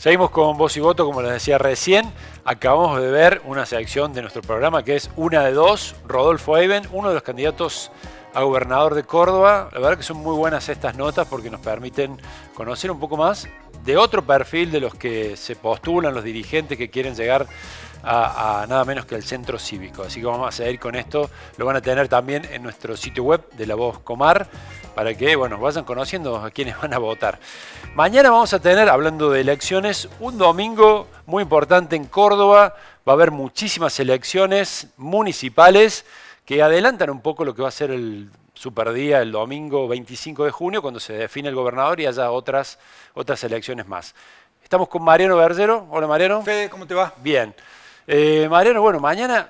Seguimos con Voz y Voto, como les decía recién. Acabamos de ver una sección de nuestro programa que es una de dos. Rodolfo Eiben, uno de los candidatos a gobernador de Córdoba. La verdad que son muy buenas estas notas porque nos permiten conocer un poco más de otro perfil de los que se postulan, los dirigentes que quieren llegar a, a, nada menos que el centro cívico. Así que vamos a seguir con esto. Lo van a tener también en nuestro sitio web de La Voz Comar para que bueno, vayan conociendo a quienes van a votar. Mañana vamos a tener, hablando de elecciones, un domingo muy importante en Córdoba. Va a haber muchísimas elecciones municipales que adelantan un poco lo que va a ser el superdía el domingo 25 de junio, cuando se define el gobernador y haya otras, otras elecciones más. Estamos con Mariano Bergero. Hola Mariano. Fede, ¿cómo te va? Bien. Eh, Mariano, bueno, mañana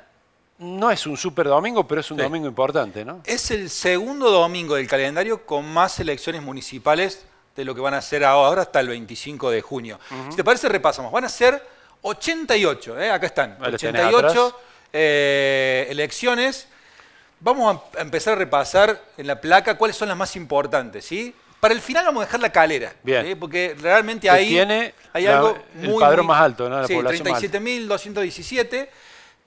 no es un super domingo, pero es un domingo importante, ¿no? Es el segundo domingo del calendario con más elecciones municipales de lo que van a ser ahora hasta el 25 de junio. Si te parece, repasamos. Van a ser 88, ¿eh? acá están, 88 eh, elecciones. Vamos a empezar a repasar en la placa cuáles son las más importantes, ¿sí? Para el final vamos a dejar la calera, porque realmente ahí hay algo muy... El padrón más alto, ¿no? La sí, 37.217.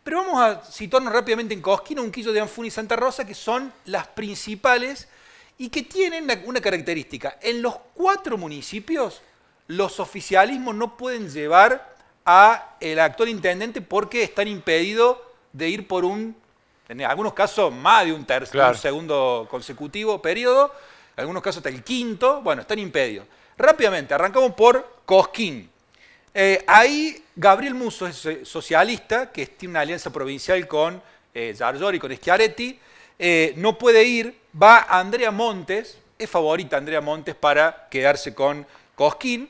Pero vamos a situarnos rápidamente en Cosquín, Unquillo de Anfun y Santa Rosa, que son las principales y que tienen una característica. En los cuatro municipios, los oficialismos no pueden llevar a el actual intendente porque están impedidos de ir por un, en algunos casos, más de un tercer, un segundo consecutivo periodo, en algunos casos hasta el quinto, bueno, están impedidos. Rápidamente, arrancamos por Cosquín. Eh, ahí Gabriel Muso, es eh, socialista, que tiene una alianza provincial con eh, y con Schiaretti, eh, no puede ir, va Andrea Montes, es favorita Andrea Montes para quedarse con Cosquín.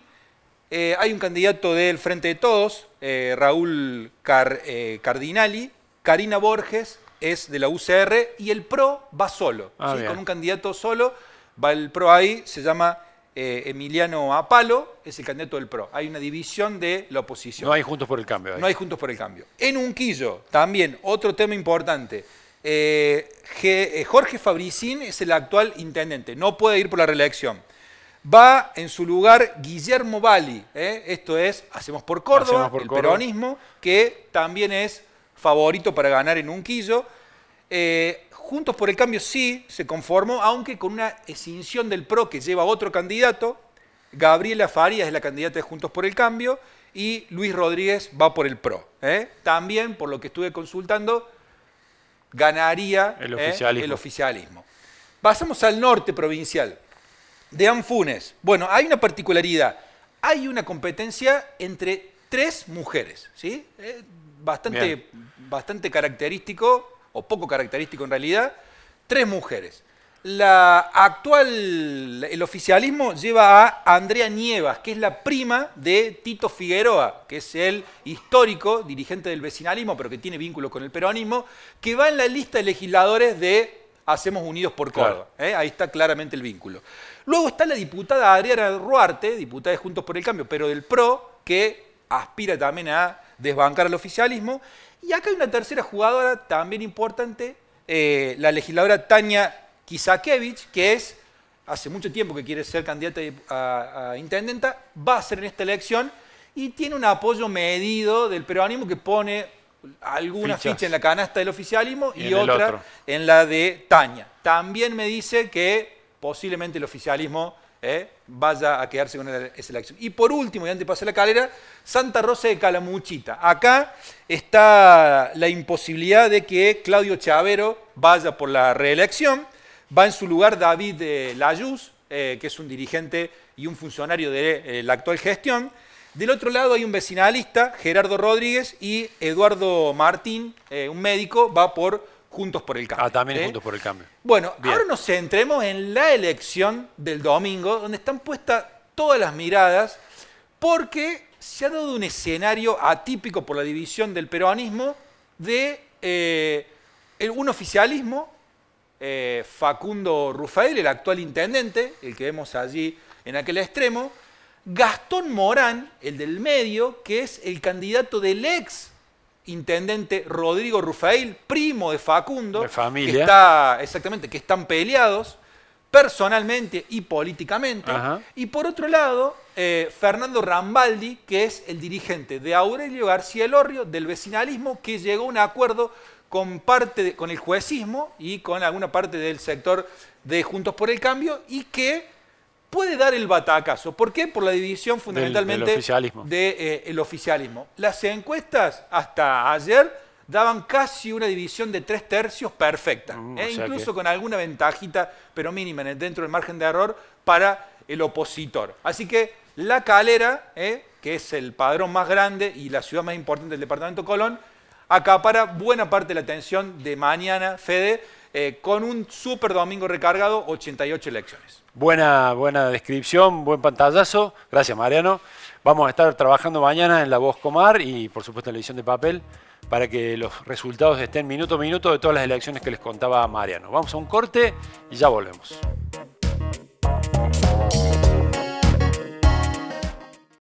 hay un candidato del Frente de Todos, Raúl Cardinali, Karina Borges es de la UCR y el PRO va solo, ah, con un candidato solo, va el PRO ahí, se llama eh, Emiliano Apalo es el candidato del PRO. Hay una división de la oposición. No hay Juntos por el Cambio. No hay Juntos por el Cambio. En Unquillo, también, otro tema importante. Eh, eh, Jorge Fabricín es el actual intendente, no puede ir por la reelección. Va en su lugar Guillermo Bali, esto es Hacemos por Córdoba, el peronismo, que también es favorito para ganar en Unquillo. Eh, Juntos por el Cambio sí se conformó, aunque con una extinción del PRO que lleva otro candidato. Gabriela Farias es la candidata de Juntos por el Cambio y Luis Rodríguez va por el PRO. ¿eh? También, por lo que estuve consultando, ganaría el ¿eh? oficialismo. Pasamos al norte provincial, de Anfunes. Bueno, hay una particularidad. Hay una competencia entre tres mujeres, ¿sí? bastante característico o poco característico en realidad, tres mujeres. La actual, el oficialismo lleva a Andrea Nievas, que es la prima de Tito Figueroa, que es el histórico dirigente del vecinalismo, pero que tiene vínculo con el peronismo, que va en la lista de legisladores de Hacemos Unidos por Córdoba. ¿eh? Ahí está claramente el vínculo. Luego está la diputada Adriana Ruarte, diputada de Juntos por el Cambio, pero del PRO, que aspira también a desbancar al oficialismo. Y acá hay una tercera jugadora también importante, eh, la legisladora Tania Kisakevich, que es, hace mucho tiempo que quiere ser candidata a, intendenta, va a ser en esta elección y tiene un apoyo medido del peruanismo que pone alguna Fichas. ficha en la canasta del oficialismo y, otra en la de Tania. También me dice que posiblemente el oficialismo ¿eh? vaya a quedarse con esa elección. Y por último, y antes de pasar la calera, Santa Rosa de Calamuchita. Acá está la imposibilidad de que Claudio Chavero vaya por la reelección. Va en su lugar David eh, Layuz, eh, que es un dirigente y un funcionario de eh, la actual gestión. Del otro lado hay un vecinalista, Gerardo Rodríguez, y Eduardo Martín, un médico, va por Juntos por el Cambio. Ah, también ¿eh? Juntos por el Cambio. Bueno, ahora nos centremos en la elección del domingo, donde están puestas todas las miradas, porque se ha dado un escenario atípico por la división del peruanismo de eh, un oficialismo, eh, Facundo Rufael, el actual intendente, el que vemos allí en aquel extremo, Gastón Morán, el del medio, que es el candidato del ex intendente Rodrigo Rufael, primo de Facundo, que está exactamente, que están peleados personalmente y políticamente. Y por otro lado, eh, Fernando Rambaldi, que es el dirigente de Aurelio García Elorrio, del vecinalismo, que llegó a un acuerdo con parte con el juecismo y con alguna parte del sector de Juntos por el Cambio, y que puede dar el batacazo. ¿Por qué? Por la división fundamentalmente del, oficialismo. De, eh, el oficialismo. Las encuestas hasta ayer daban casi una división de tres tercios perfecta, mm, eh, incluso con alguna ventajita, pero mínima, dentro del margen de error para el opositor. Así que la calera, eh, que es el padrón más grande y la ciudad más importante del departamento Colón, acapara buena parte de la atención de mañana, Fede eh, con un super domingo recargado, 88 elecciones. Buena, buena descripción, buen pantallazo. Gracias, Mariano. Vamos a estar trabajando mañana en La Voz Comar y, por supuesto, en la edición de papel para que los resultados estén minuto a minuto de todas las elecciones que les contaba Mariano. Vamos a un corte y ya volvemos.